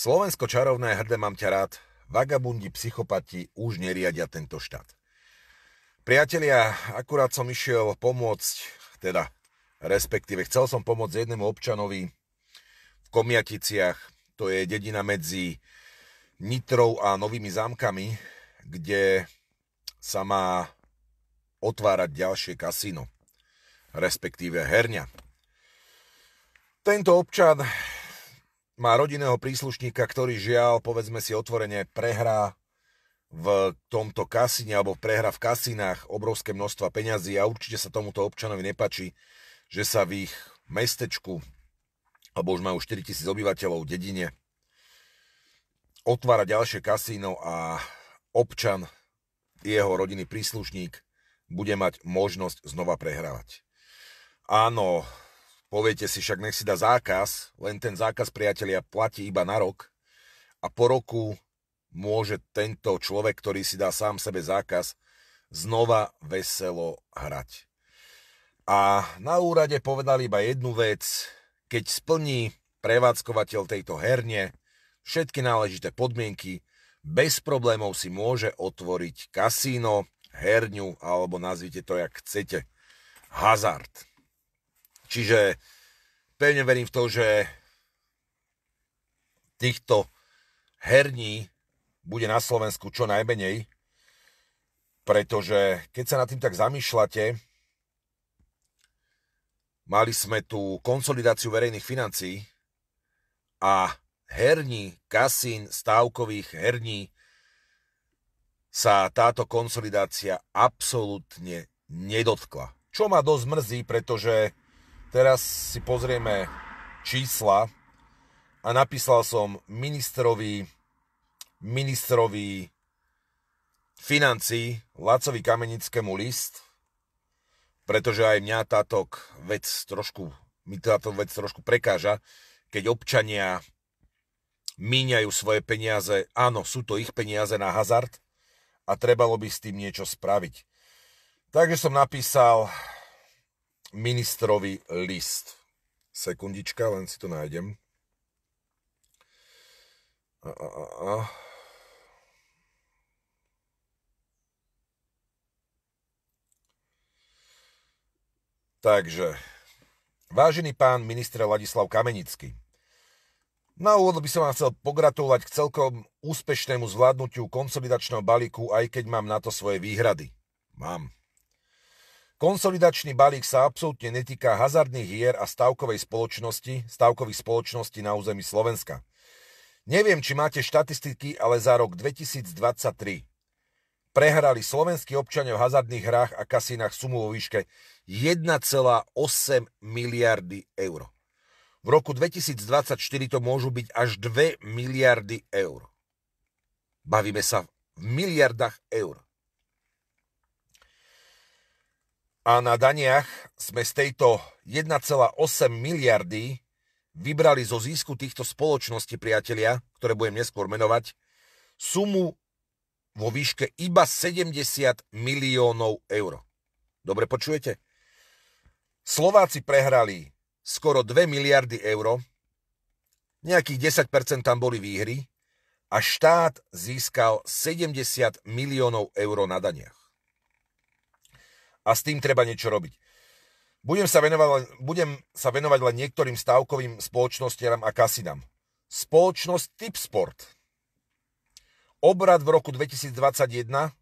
Slovensko čarovné hrdé mám ťa rád, vagabundi psychopati už neriadia tento štát. Priatelia, akurát som išiel pomôcť, teda respektíve chcel som pomôcť jednému občanovi v Komiaticiach, to je dedina medzi Nitrou a Novými zámkami, kde sa má otvárať ďalšie kasino, respektíve herňa. Tento občan má rodinného príslušníka, ktorý žiaľ, povedzme si otvorene, prehrá v tomto kasíne alebo prehra v kasinách obrovské množstva peňazí a určite sa tomuto občanovi nepačí, že sa v ich mestečku, alebo už majú 4000 obyvateľov, v dedine, otvára ďalšie kasíno a občan, jeho rodinný príslušník, bude mať možnosť znova prehrávať. Áno, Poviete si však, nech si dá zákaz, len ten zákaz priatelia platí iba na rok a po roku môže tento človek, ktorý si dá sám sebe zákaz, znova veselo hrať. A na úrade povedal iba jednu vec, keď splní prevádzkovateľ tejto herne všetky náležité podmienky, bez problémov si môže otvoriť kasíno, herňu alebo nazvite to, jak chcete. Hazard. Čiže pevne verím v to, že týchto herní bude na Slovensku čo najmenej, pretože keď sa nad tým tak zamýšľate, mali sme tu konsolidáciu verejných financií a herní, kasín, stávkových herní sa táto konsolidácia absolútne nedotkla. Čo ma dosť mrzí, pretože Teraz si pozrieme čísla a napísal som ministrovi, ministrovi financí Lacovi Kamenickému list, pretože aj mňa táto vec trošku, mi táto vec trošku prekáža, keď občania míňajú svoje peniaze, áno, sú to ich peniaze na hazard a trebalo by s tým niečo spraviť. Takže som napísal ministrovi list. Sekundička, len si to nájdem. A, a, a, a. Takže, vážený pán minister Ladislav Kamenický, na úvod by som vám chcel pogratulovať k celkom úspešnému zvládnutiu konsolidačného balíku, aj keď mám na to svoje výhrady. Mám. Konsolidačný balík sa absolútne netýka hazardných hier a stavkovej spoločnosti, stavkových spoločností na území Slovenska. Neviem, či máte štatistiky, ale za rok 2023 prehrali slovenskí občania v hazardných hrách a kasínach sumu vo výške 1,8 miliardy eur. V roku 2024 to môžu byť až 2 miliardy eur. Bavíme sa v miliardách eur. a na daniach sme z tejto 1,8 miliardy vybrali zo zisku týchto spoločností, priatelia, ktoré budem neskôr menovať, sumu vo výške iba 70 miliónov eur. Dobre počujete? Slováci prehrali skoro 2 miliardy eur, nejakých 10% tam boli výhry a štát získal 70 miliónov eur na daniach a s tým treba niečo robiť. Budem sa venovať, budem sa venovať len niektorým stavkovým spoločnostiam a kasinám. Spoločnosť Tipsport. Obrad v roku 2021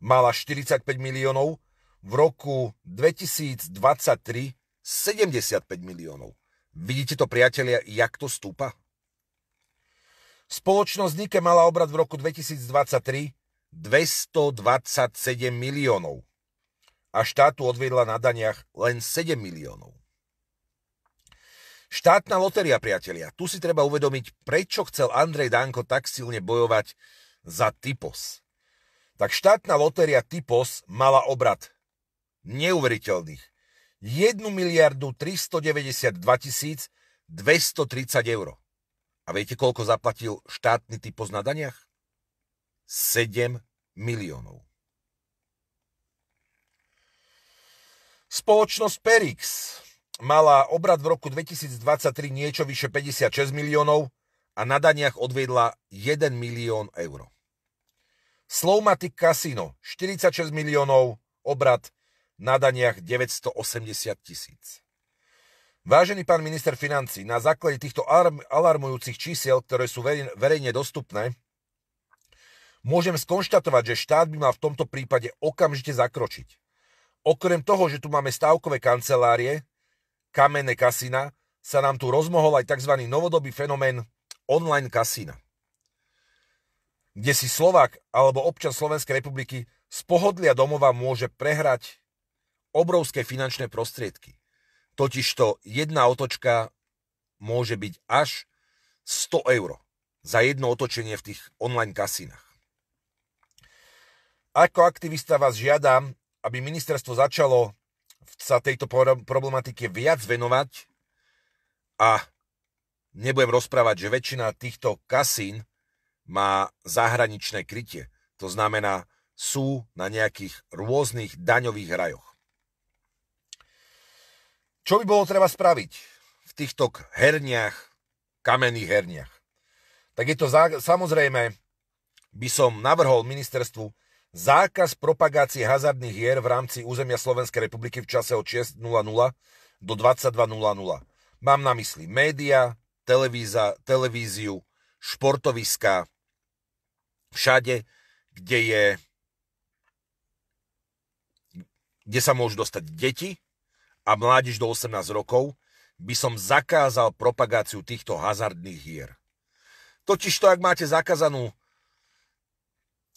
mala 45 miliónov, v roku 2023 75 miliónov. Vidíte to, priatelia, jak to stúpa? Spoločnosť Nike mala obrad v roku 2023 227 miliónov a štátu odviedla na daniach len 7 miliónov. Štátna lotéria, priatelia, tu si treba uvedomiť, prečo chcel Andrej Danko tak silne bojovať za typos. Tak štátna lotéria typos mala obrad neuveriteľných 1 miliardu 392 tisíc 230 eur. A viete, koľko zaplatil štátny typos na daniach? 7 miliónov. Spoločnosť Perix mala obrad v roku 2023 niečo vyše 56 miliónov a na daniach odviedla 1 milión eur. Slowmatic Casino 46 miliónov, obrad na daniach 980 tisíc. Vážený pán minister financí, na základe týchto alarmujúcich čísiel, ktoré sú verejne dostupné, môžem skonštatovať, že štát by mal v tomto prípade okamžite zakročiť Okrem toho, že tu máme stávkové kancelárie, kamenné kasína, sa nám tu rozmohol aj tzv. novodobý fenomén online kasína, kde si Slovak alebo občan Slovenskej republiky z pohodlia domova môže prehrať obrovské finančné prostriedky. Totižto jedna otočka môže byť až 100 eur za jedno otočenie v tých online kasínach. Ako aktivista vás žiadam, aby ministerstvo začalo sa tejto problematike viac venovať a nebudem rozprávať, že väčšina týchto kasín má zahraničné krytie. To znamená, sú na nejakých rôznych daňových rajoch. Čo by bolo treba spraviť v týchto herniach, kamenných herniach? Tak je to samozrejme, by som navrhol ministerstvu, zákaz propagácie hazardných hier v rámci územia Slovenskej republiky v čase od 6.00 do 22.00. Mám na mysli média, televíza, televíziu, športoviska. všade, kde je kde sa môžu dostať deti a mládež do 18 rokov, by som zakázal propagáciu týchto hazardných hier. Totižto, ak máte zakázanú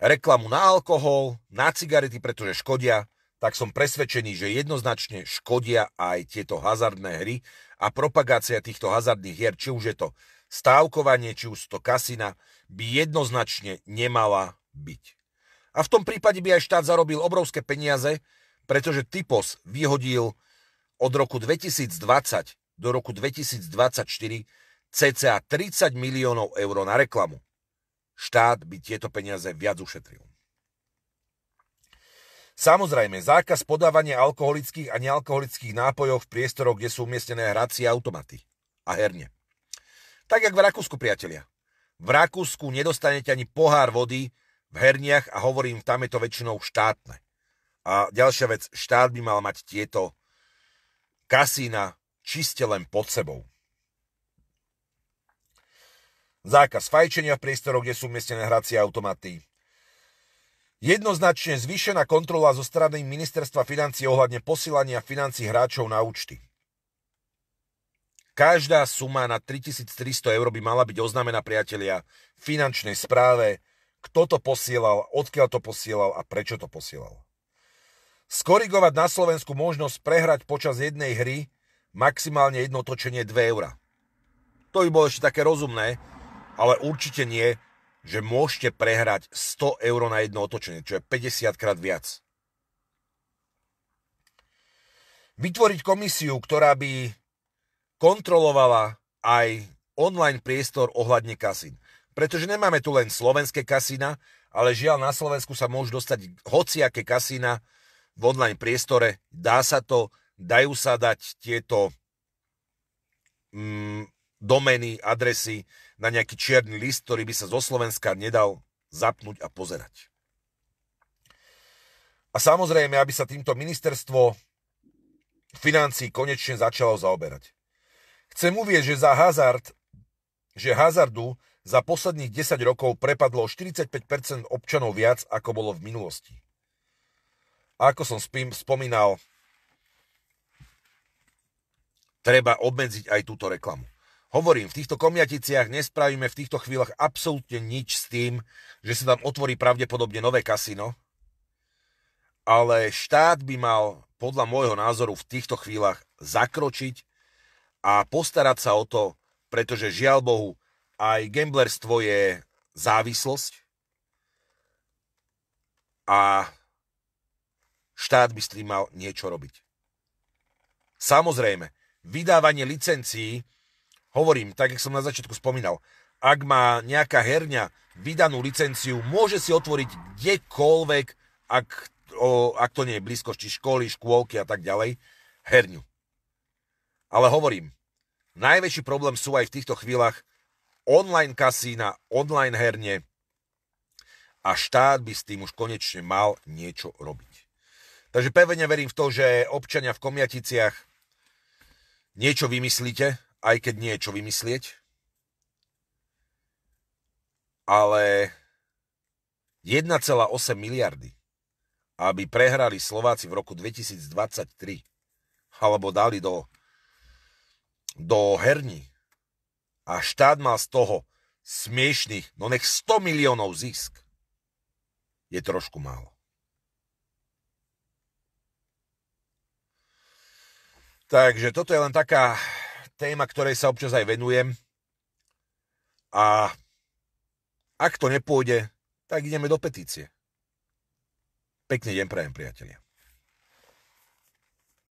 reklamu na alkohol, na cigarety, pretože škodia, tak som presvedčený, že jednoznačne škodia aj tieto hazardné hry a propagácia týchto hazardných hier, či už je to stávkovanie, či už to kasina, by jednoznačne nemala byť. A v tom prípade by aj štát zarobil obrovské peniaze, pretože Typos vyhodil od roku 2020 do roku 2024 cca 30 miliónov eur na reklamu štát by tieto peniaze viac ušetril. Samozrejme, zákaz podávania alkoholických a nealkoholických nápojov v priestoroch, kde sú umiestnené hracie automaty a herne. Tak jak v Rakúsku, priatelia. V Rakúsku nedostanete ani pohár vody v herniach a hovorím, tam je to väčšinou štátne. A ďalšia vec, štát by mal mať tieto kasína čiste len pod sebou. Zákaz fajčenia v priestoroch, kde sú umiestnené hracie automaty. Jednoznačne zvýšená kontrola zo strany ministerstva financí ohľadne posilania financí hráčov na účty. Každá suma na 3300 eur by mala byť oznámená priatelia finančnej správe, kto to posielal, odkiaľ to posielal a prečo to posielal. Skorigovať na Slovensku možnosť prehrať počas jednej hry maximálne jedno točenie 2 eur. To by bolo ešte také rozumné, ale určite nie, že môžete prehrať 100 eur na jedno otočenie, čo je 50 krát viac. Vytvoriť komisiu, ktorá by kontrolovala aj online priestor ohľadne kasín. Pretože nemáme tu len slovenské kasína, ale žiaľ na Slovensku sa môžu dostať hociaké kasína v online priestore. Dá sa to, dajú sa dať tieto mm, domény, adresy na nejaký čierny list, ktorý by sa zo Slovenska nedal zapnúť a pozerať. A samozrejme, aby sa týmto ministerstvo financí konečne začalo zaoberať. Chcem uvieť, že za hazard, že hazardu za posledných 10 rokov prepadlo 45% občanov viac, ako bolo v minulosti. A ako som spomínal, treba obmedziť aj túto reklamu. Hovorím, v týchto komiaticiach nespravíme v týchto chvíľach absolútne nič s tým, že sa tam otvorí pravdepodobne nové kasino, ale štát by mal podľa môjho názoru v týchto chvíľach zakročiť a postarať sa o to, pretože žiaľ Bohu, aj gamblerstvo je závislosť a štát by s tým mal niečo robiť. Samozrejme, vydávanie licencií Hovorím, tak jak som na začiatku spomínal, ak má nejaká herňa vydanú licenciu, môže si otvoriť kdekoľvek, ak, o, ak to nie je blízkosti školy, škôlky a tak ďalej, herňu. Ale hovorím, najväčší problém sú aj v týchto chvíľach online kasína, online herne a štát by s tým už konečne mal niečo robiť. Takže pevne verím v to, že občania v Komiaticiach niečo vymyslíte, aj keď nie je čo vymyslieť, ale 1,8 miliardy, aby prehrali Slováci v roku 2023 alebo dali do, do herní a štát mal z toho smiešných, no nech 100 miliónov zisk, je trošku málo. Takže toto je len taká téma, ktorej sa občas aj venujem. A ak to nepôjde, tak ideme do petície. Pekný deň prajem, priatelia.